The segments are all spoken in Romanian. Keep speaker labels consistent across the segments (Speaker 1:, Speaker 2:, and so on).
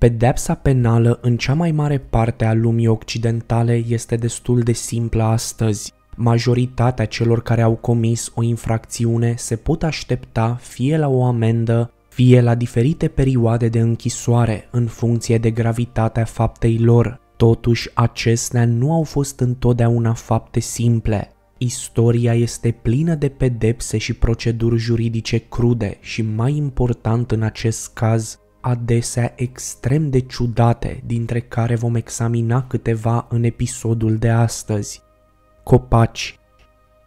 Speaker 1: Pedepsa penală în cea mai mare parte a lumii occidentale este destul de simplă astăzi. Majoritatea celor care au comis o infracțiune se pot aștepta fie la o amendă, fie la diferite perioade de închisoare în funcție de gravitatea faptei lor. Totuși, acestea nu au fost întotdeauna fapte simple. Istoria este plină de pedepse și proceduri juridice crude și, mai important în acest caz, adesea extrem de ciudate, dintre care vom examina câteva în episodul de astăzi. Copaci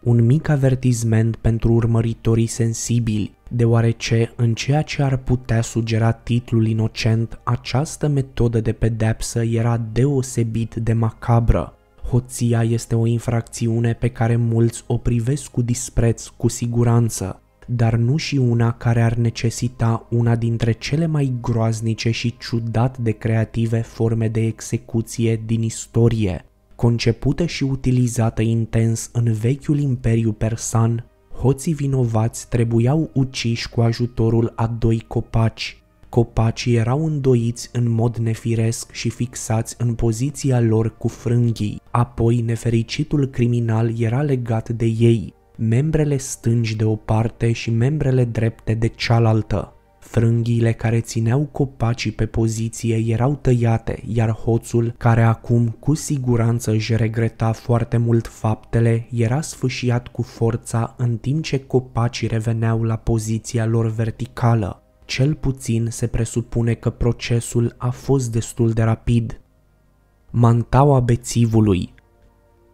Speaker 1: un mic avertisment pentru urmăritorii sensibili, deoarece în ceea ce ar putea sugera titlul inocent, această metodă de pedepsă era deosebit de macabră. Hoția este o infracțiune pe care mulți o privesc cu dispreț cu siguranță, dar nu și una care ar necesita una dintre cele mai groaznice și ciudat de creative forme de execuție din istorie. Concepută și utilizată intens în vechiul imperiu persan, hoții vinovați trebuiau uciși cu ajutorul a doi copaci. Copacii erau îndoiți în mod nefiresc și fixați în poziția lor cu frânghii. Apoi, nefericitul criminal era legat de ei, membrele stângi de o parte și membrele drepte de cealaltă. Frânghiile care țineau copacii pe poziție erau tăiate, iar hoțul, care acum cu siguranță își regreta foarte mult faptele, era sfâșiat cu forța în timp ce copacii reveneau la poziția lor verticală. Cel puțin se presupune că procesul a fost destul de rapid. Mantaua bețivului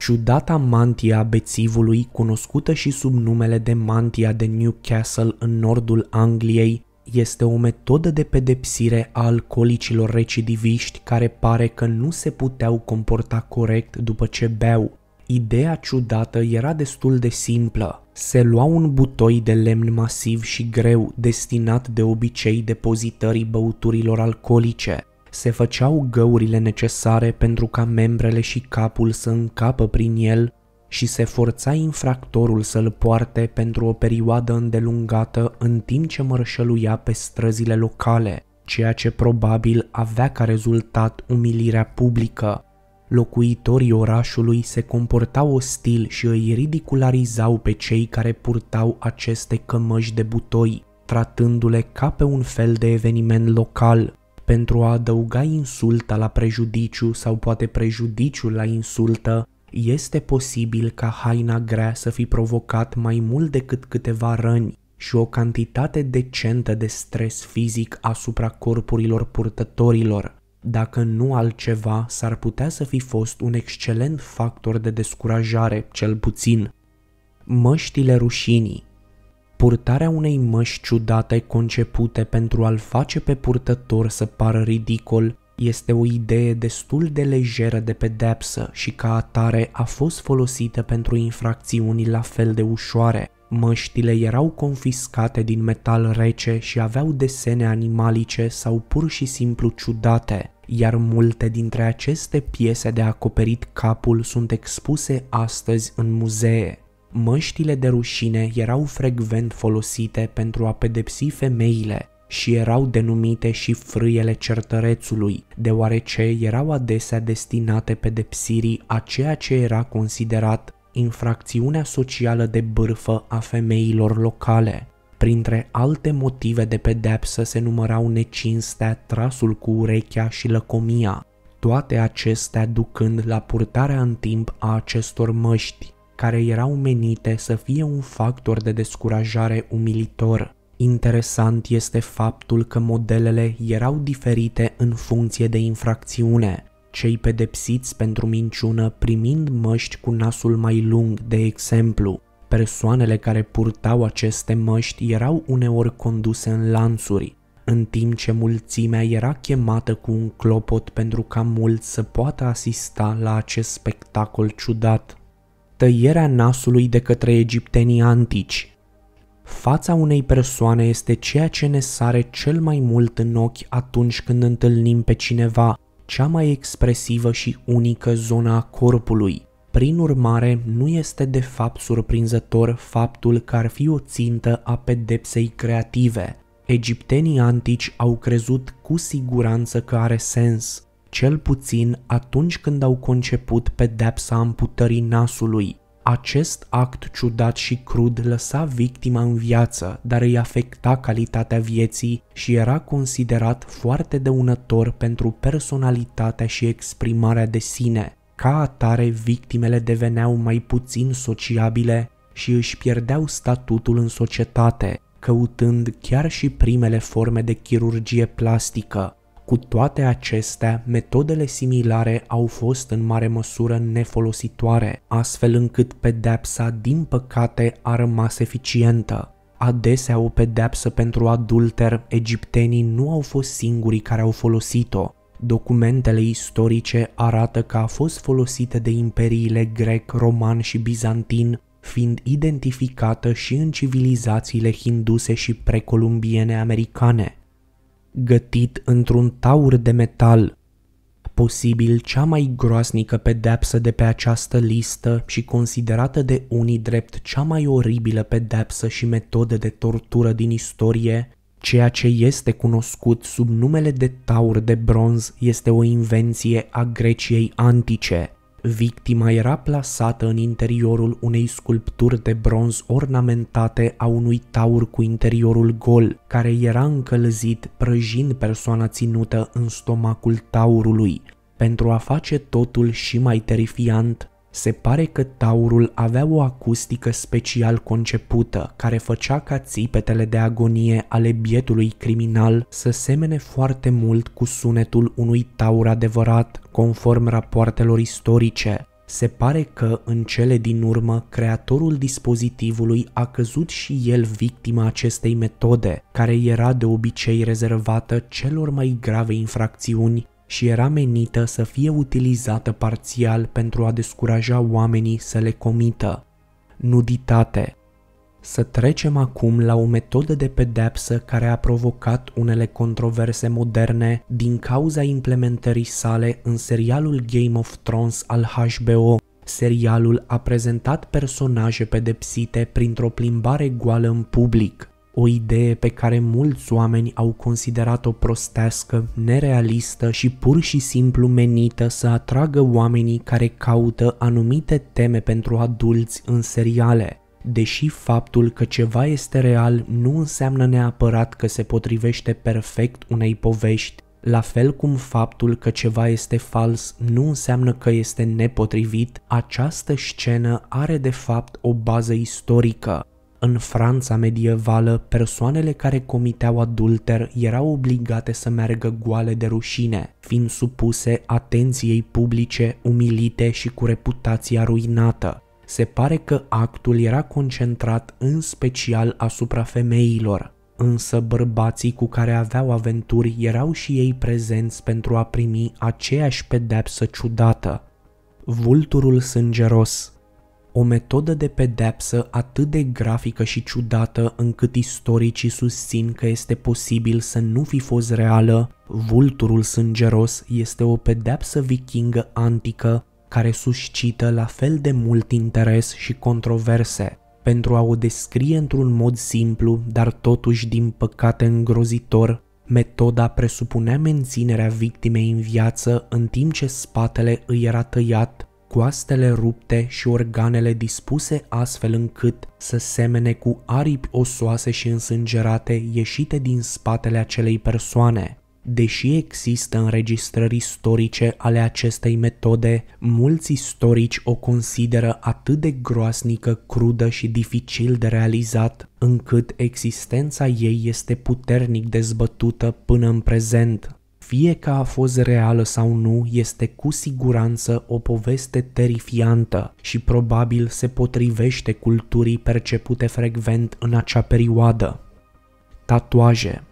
Speaker 1: Ciudata mantia a bețivului, cunoscută și sub numele de mantia de Newcastle în nordul Angliei, este o metodă de pedepsire a alcoolicilor recidiviști care pare că nu se puteau comporta corect după ce beau. Ideea ciudată era destul de simplă. Se lua un butoi de lemn masiv și greu, destinat de obicei depozitării băuturilor alcoolice se făceau găurile necesare pentru ca membrele și capul să încapă prin el și se forța infractorul să-l poarte pentru o perioadă îndelungată în timp ce mărșăluia pe străzile locale, ceea ce probabil avea ca rezultat umilirea publică. Locuitorii orașului se comportau ostil și îi ridicularizau pe cei care purtau aceste cămăși de butoi, tratându-le ca pe un fel de eveniment local, pentru a adăuga insulta la prejudiciu sau poate prejudiciul la insultă, este posibil ca haina grea să fi provocat mai mult decât câteva răni și o cantitate decentă de stres fizic asupra corpurilor purtătorilor. Dacă nu altceva, s-ar putea să fi fost un excelent factor de descurajare, cel puțin. Măștile rușinii purtarea unei măști ciudate concepute pentru a-l face pe purtător să pară ridicol este o idee destul de lejeră de pedepsă și ca atare a fost folosită pentru infracțiuni la fel de ușoare. Măștile erau confiscate din metal rece și aveau desene animalice sau pur și simplu ciudate, iar multe dintre aceste piese de acoperit capul sunt expuse astăzi în muzee. Măștile de rușine erau frecvent folosite pentru a pedepsi femeile și erau denumite și frâiele certărețului, deoarece erau adesea destinate pedepsirii a ceea ce era considerat infracțiunea socială de bârfă a femeilor locale. Printre alte motive de pedepsă se numărau necinstea, trasul cu urechea și lăcomia, toate acestea ducând la purtarea în timp a acestor măști care erau menite să fie un factor de descurajare umilitor. Interesant este faptul că modelele erau diferite în funcție de infracțiune, cei pedepsiți pentru minciună primind măști cu nasul mai lung, de exemplu. Persoanele care purtau aceste măști erau uneori conduse în lanțuri, în timp ce mulțimea era chemată cu un clopot pentru ca mulți să poată asista la acest spectacol ciudat tăierea nasului de către egiptenii antici. Fața unei persoane este ceea ce ne sare cel mai mult în ochi atunci când întâlnim pe cineva, cea mai expresivă și unică zona a corpului. Prin urmare, nu este de fapt surprinzător faptul că ar fi o țintă a pedepsei creative. Egiptenii antici au crezut cu siguranță că are sens cel puțin atunci când au conceput pedepsa amputării nasului. Acest act ciudat și crud lăsa victima în viață, dar îi afecta calitatea vieții și era considerat foarte dăunător pentru personalitatea și exprimarea de sine. Ca atare, victimele deveneau mai puțin sociabile și își pierdeau statutul în societate, căutând chiar și primele forme de chirurgie plastică. Cu toate acestea, metodele similare au fost în mare măsură nefolositoare, astfel încât pedepsa, din păcate, a rămas eficientă. Adesea o pedepsă pentru adulter, egiptenii nu au fost singurii care au folosit-o. Documentele istorice arată că a fost folosită de imperiile grec, roman și bizantin, fiind identificată și în civilizațiile hinduse și precolumbiene americane gătit într-un taur de metal. Posibil cea mai groasnică pedepsă de pe această listă și considerată de unii drept cea mai oribilă pedepsă și metodă de tortură din istorie, Ceea ce este cunoscut sub numele de taur de bronz este o invenție a Greciei antice. Victima era plasată în interiorul unei sculpturi de bronz ornamentate a unui taur cu interiorul gol, care era încălzit, prăjind persoana ținută în stomacul taurului. Pentru a face totul și mai terifiant, se pare că taurul avea o acustică special concepută, care făcea ca țipetele de agonie ale bietului criminal să semene foarte mult cu sunetul unui taur adevărat, conform rapoartelor istorice. Se pare că, în cele din urmă, creatorul dispozitivului a căzut și el victima acestei metode, care era de obicei rezervată celor mai grave infracțiuni și era menită să fie utilizată parțial pentru a descuraja oamenii să le comită. Nuditate. Să trecem acum la o metodă de pedepsă care a provocat unele controverse moderne din cauza implementării sale în serialul Game of Thrones al HBO. Serialul a prezentat personaje pedepsite printr-o plimbare goală în public o idee pe care mulți oameni au considerat-o prostească, nerealistă și pur și simplu menită să atragă oamenii care caută anumite teme pentru adulți în seriale. Deși faptul că ceva este real nu înseamnă neapărat că se potrivește perfect unei povești, la fel cum faptul că ceva este fals nu înseamnă că este nepotrivit, această scenă are de fapt o bază istorică. În Franța medievală, persoanele care comiteau adulter erau obligate să meargă goale de rușine, fiind supuse atenției publice, umilite și cu reputația ruinată. Se pare că actul era concentrat în special asupra femeilor, însă bărbații cu care aveau aventuri erau și ei prezenți pentru a primi aceeași pedepsă ciudată. Vulturul sângeros o metodă de pedepsă atât de grafică și ciudată încât istoricii susțin că este posibil să nu fi fost reală, vulturul sângeros este o pedepsă vikingă antică care suscită la fel de mult interes și controverse. Pentru a o descrie într-un mod simplu, dar totuși din păcate îngrozitor, metoda presupunea menținerea victimei în viață în timp ce spatele îi era tăiat coastele rupte și organele dispuse astfel încât să semene cu aripi osoase și însângerate ieșite din spatele acelei persoane. Deși există înregistrări istorice ale acestei metode, mulți istorici o consideră atât de groasnică, crudă și dificil de realizat, încât existența ei este puternic dezbătută până în prezent fie că a fost reală sau nu, este cu siguranță o poveste terifiantă și probabil se potrivește culturii percepute frecvent în acea perioadă. Tatuaje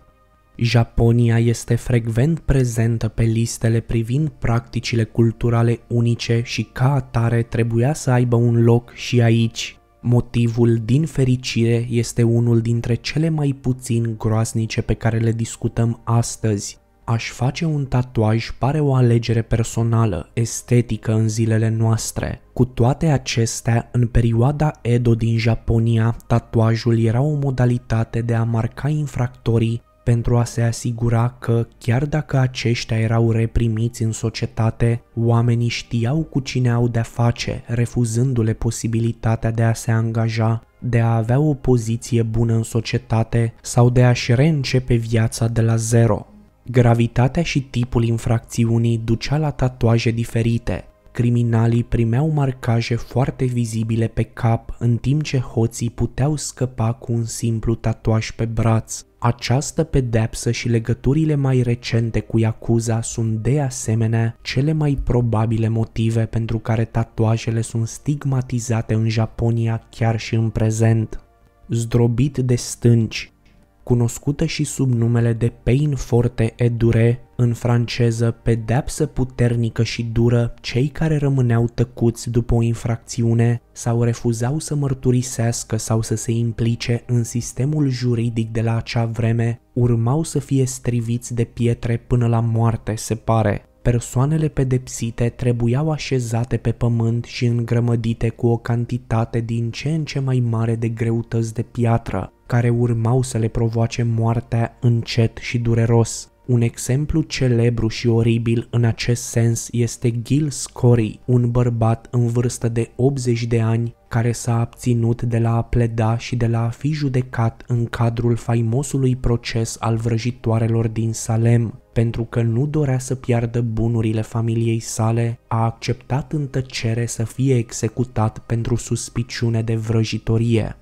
Speaker 1: Japonia este frecvent prezentă pe listele privind practicile culturale unice și ca atare trebuia să aibă un loc și aici. Motivul, din fericire, este unul dintre cele mai puțin groaznice pe care le discutăm astăzi, aș face un tatuaj pare o alegere personală, estetică în zilele noastre. Cu toate acestea, în perioada Edo din Japonia, tatuajul era o modalitate de a marca infractorii pentru a se asigura că, chiar dacă aceștia erau reprimiți în societate, oamenii știau cu cine au de-a face, refuzându-le posibilitatea de a se angaja, de a avea o poziție bună în societate sau de a-și reîncepe viața de la zero. Gravitatea și tipul infracțiunii ducea la tatuaje diferite. Criminalii primeau marcaje foarte vizibile pe cap, în timp ce hoții puteau scăpa cu un simplu tatuaj pe braț. Această pedepsă și legăturile mai recente cu Yakuza sunt de asemenea cele mai probabile motive pentru care tatuajele sunt stigmatizate în Japonia chiar și în prezent. Zdrobit de stânci, cunoscută și sub numele de Pain forte et dure, în franceză pedepsă puternică și dură, cei care rămâneau tăcuți după o infracțiune sau refuzau să mărturisească sau să se implice în sistemul juridic de la acea vreme, urmau să fie striviți de pietre până la moarte, se pare persoanele pedepsite trebuiau așezate pe pământ și îngrămădite cu o cantitate din ce în ce mai mare de greutăți de piatră care urmau să le provoace moartea încet și dureros. Un exemplu celebru și oribil în acest sens este Gil Scory, un bărbat în vârstă de 80 de ani care s-a abținut de la a pleda și de la a fi judecat în cadrul faimosului proces al vrăjitoarelor din Salem. Pentru că nu dorea să piardă bunurile familiei sale, a acceptat în tăcere să fie executat pentru suspiciune de vrăjitorie.